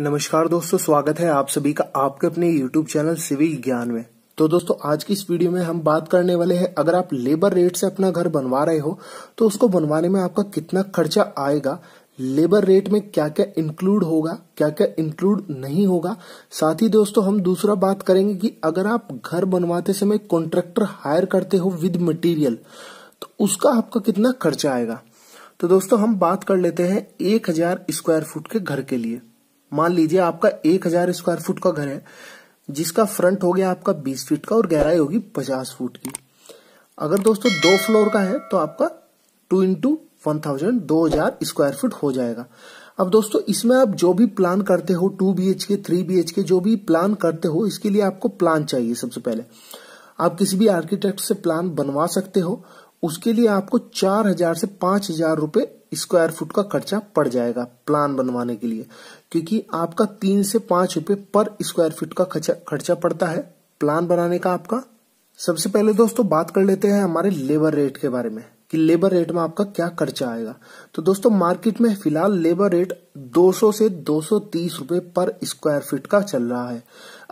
नमस्कार दोस्तों स्वागत है आप सभी का आपके अपने YouTube चैनल सिविक ज्ञान में तो दोस्तों आज की इस वीडियो में हम बात करने वाले हैं अगर आप लेबर रेट से अपना घर बनवा रहे हो तो उसको बनवाने में आपका कितना खर्चा आएगा लेबर रेट में क्या क्या इंक्लूड होगा क्या क्या इंक्लूड नहीं होगा साथ ही दोस्तों हम दूसरा बात करेंगे कि अगर आप घर बनवाते समय कॉन्ट्रेक्टर हायर करते हो विद मटेरियल तो उसका आपका कितना खर्चा आएगा तो दोस्तों हम बात कर लेते हैं एक हजार स्क्वायर फुट के घर के लिए मान लीजिए आपका एक हजार स्क्वायर फुट का घर है जिसका फ्रंट हो गया आपका बीस फीट का और गहराई होगी पचास फुट की अगर दोस्तों दो फ्लोर का है तो आपका टू इंटू वन थाउजेंड दो हजार स्क्वायर फुट हो जाएगा अब दोस्तों इसमें आप जो भी प्लान करते हो two B H K three B H K जो भी प्लान करते हो इसके लिए आपको प्लान चाहिए सबसे पहले आप किसी भी आर्किटेक्ट से प्लान बनवा सकते हो उसके लिए आपको चार हजार से पांच हजार रुपए स्क्वायर फुट का खर्चा पड़ जाएगा प्लान बनवाने के लिए क्योंकि आपका तीन से पांच रुपए पर स्क्वायर फुट का खर्चा खर्चा पड़ता है प्लान बनाने का आपका सबसे पहले दोस्तों बात कर लेते हैं हमारे लेबर रेट के बारे में कि लेबर रेट में आपका क्या खर्चा आएगा तो दोस्तों मार्केट में फिलहाल लेबर रेट 200 से 230 रुपए पर स्क्वायर फीट का चल रहा है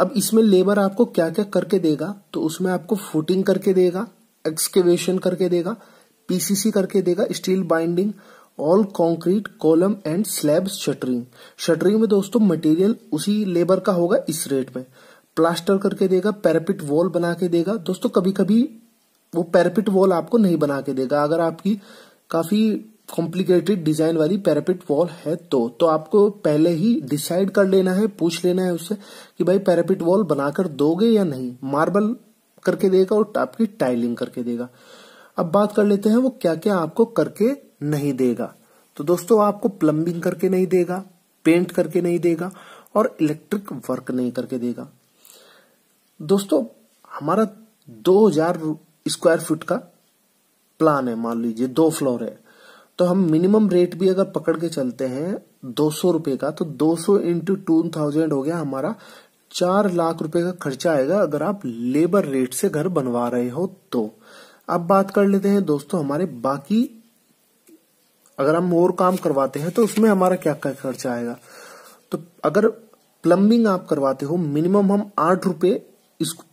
अब इसमें लेबर आपको क्या क्या करके देगा तो उसमें आपको फुटिंग करके देगा एक्सकेवेशन करके देगा पीसीसी करके देगा steel binding all concrete column and slab shuttering shuttering में दोस्तों मटेरियल उसी लेबर का होगा इस रेट में प्लास्टर करके देगा पैरापिट वॉल बना के देगा दोस्तों कभी कभी वो पैरापिट वॉल आपको नहीं बना के देगा अगर आपकी काफी कॉम्प्लिकेटेड डिजाइन वाली पैरापिट वॉल है तो तो आपको पहले ही डिसाइड कर लेना है पूछ लेना है उससे कि भाई पैरापिट वॉल बनाकर दोगे या नहीं मार्बल करके देगा और आपकी टाइलिंग करके देगा अब बात कर लेते हैं वो क्या क्या आपको करके नहीं देगा तो दोस्तों आपको प्लम्बिंग करके नहीं देगा पेंट करके नहीं देगा और इलेक्ट्रिक वर्क नहीं करके देगा दोस्तों हमारा 2000 स्क्वायर फुट का प्लान है मान लीजिए दो फ्लोर है तो हम मिनिमम रेट भी अगर पकड़ के चलते हैं दो सौ रुपए का तो दो सौ इंटू टू थाउजेंड हो गया हमारा चार लाख रुपए का खर्चा आएगा अगर आप लेबर रेट से घर बनवा रहे हो तो अब बात कर लेते हैं दोस्तों हमारे बाकी अगर हम और काम करवाते हैं तो उसमें हमारा क्या क्या खर्चा आएगा तो अगर प्लम्बिंग आप करवाते हो मिनिमम हम आठ रुपए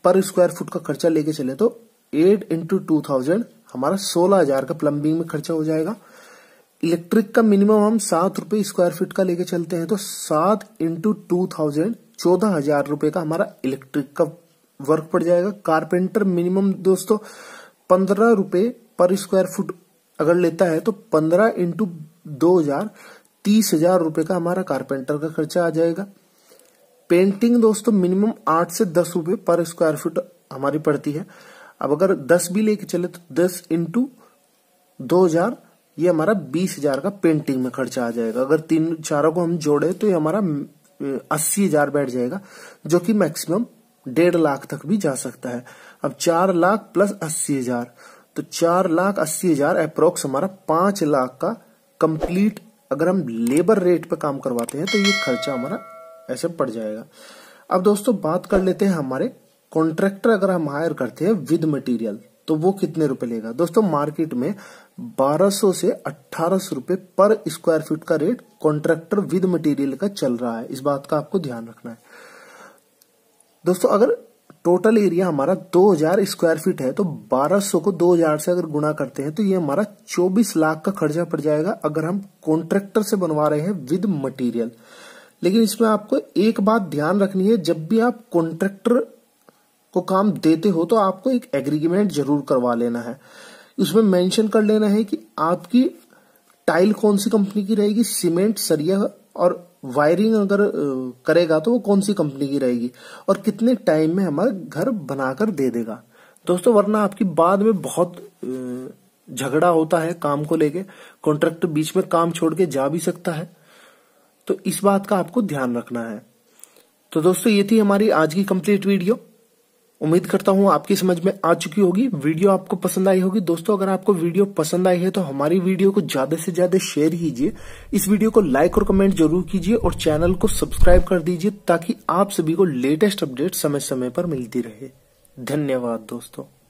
पर स्क्वायर फुट का खर्चा लेके चले तो एट इंटू टू थाउजेंड हमारा सोलह हजार का प्लम्बिंग में खर्चा हो जाएगा इलेक्ट्रिक का मिनिमम हम सात रुपए स्क्वायर फीट का लेके चलते हैं तो सात इंटू टू थाउजेंड चौदह हजार रुपए का हमारा इलेक्ट्रिक का वर्क पड़ जाएगा कारपेंटर मिनिमम दोस्तों पंद्रह रुपए पर स्क्वायर फुट अगर लेता है तो पंद्रह इंटू दो हजार तीस हजार रुपए का हमारा कारपेंटर का खर्चा आ जाएगा पेंटिंग दोस्तों मिनिमम आठ से दस रुपए पर स्क्वायर फुट हमारी पड़ती है अब अगर दस भी लेके चले तो दस इंटू दो हजार ये हमारा बीस हजार का पेंटिंग में खर्चा आ जाएगा अगर तीन चारों को हम जोड़े तो ये हमारा अस्सी हजार बैठ जाएगा जो कि मैक्सिमम डेढ़ लाख तक भी जा सकता है अब चार लाख प्लस अस्सी हजार तो चार लाख अस्सी हजार अप्रोक्स हमारा पांच लाख का कंप्लीट अगर हम लेबर रेट पे काम करवाते हैं तो ये खर्चा हमारा ऐसे पड़ जाएगा अब दोस्तों बात कर लेते हैं हमारे कॉन्ट्रेक्टर अगर हम हायर करते हैं विद मटेरियल तो वो कितने रुपए लेगा दोस्तों मार्केट में 1200 से 1800 रुपए पर स्क्वायर फीट का रेट कॉन्ट्रेक्टर विद मटेरियल का चल रहा है इस बात का आपको ध्यान रखना है दोस्तों अगर टोटल एरिया हमारा 2000 स्क्वायर फीट है तो 1200 को 2000 से अगर गुणा करते हैं तो ये हमारा 24 लाख का खर्चा पड़ जाएगा अगर हम कॉन्ट्रेक्टर से बनवा रहे हैं विद मटीरियल लेकिन इसमें आपको एक बात ध्यान रखनी है जब भी आप कॉन्ट्रेक्टर को काम देते हो तो आपको एक एग्रीमेंट जरूर करवा लेना है उसमें मेंशन कर लेना है कि आपकी टाइल कौन सी कंपनी की रहेगी सीमेंट सरिया और वायरिंग अगर करेगा तो वो कौन सी कंपनी की रहेगी और कितने टाइम में हमारा घर बनाकर दे देगा दोस्तों वरना आपकी बाद में बहुत झगड़ा होता है काम को लेके कॉन्ट्रैक्टर तो बीच में काम छोड़ के जा भी सकता है तो इस बात का आपको ध्यान रखना है तो दोस्तों ये थी हमारी आज की कंप्लीट वीडियो उम्मीद करता हूँ आपकी समझ में आ चुकी होगी वीडियो आपको पसंद आई होगी दोस्तों अगर आपको वीडियो पसंद आई है तो हमारी वीडियो को ज्यादा से ज्यादा शेयर कीजिए इस वीडियो को लाइक और कमेंट जरूर कीजिए और चैनल को सब्सक्राइब कर दीजिए ताकि आप सभी को लेटेस्ट अपडेट समय समय पर मिलती रहे धन्यवाद दोस्तों